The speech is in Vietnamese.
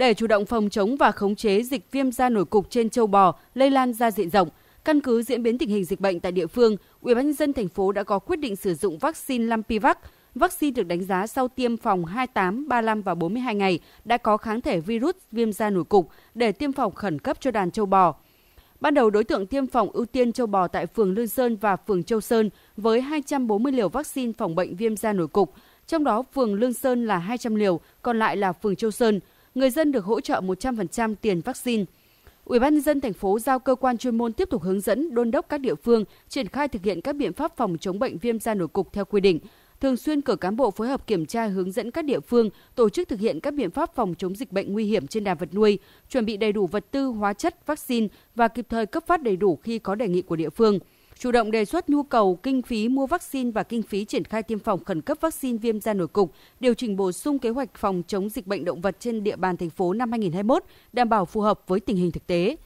Để chủ động phòng chống và khống chế dịch viêm da nổi cục trên châu bò lây lan ra diện rộng, căn cứ diễn biến tình hình dịch bệnh tại địa phương, UBND thành phố đã có quyết định sử dụng vaccine Lampivac. Vaccine được đánh giá sau tiêm phòng 28, 35 và 42 ngày đã có kháng thể virus viêm da nổi cục để tiêm phòng khẩn cấp cho đàn châu bò. Ban đầu đối tượng tiêm phòng ưu tiên châu bò tại phường Lương Sơn và phường Châu Sơn với 240 liều vaccine phòng bệnh viêm da nổi cục, trong đó phường Lương Sơn là 200 liều, còn lại là phường Châu Sơn – người dân được hỗ trợ 100% tiền vaccine. Ủy ban nhân dân thành phố giao cơ quan chuyên môn tiếp tục hướng dẫn đôn đốc các địa phương triển khai thực hiện các biện pháp phòng chống bệnh viêm da nổi cục theo quy định, thường xuyên cử cán bộ phối hợp kiểm tra hướng dẫn các địa phương tổ chức thực hiện các biện pháp phòng chống dịch bệnh nguy hiểm trên đàn vật nuôi, chuẩn bị đầy đủ vật tư, hóa chất, vaccine và kịp thời cấp phát đầy đủ khi có đề nghị của địa phương chủ động đề xuất nhu cầu kinh phí mua vaccine và kinh phí triển khai tiêm phòng khẩn cấp vaccine viêm da nổi cục, điều chỉnh bổ sung kế hoạch phòng chống dịch bệnh động vật trên địa bàn thành phố năm 2021, đảm bảo phù hợp với tình hình thực tế.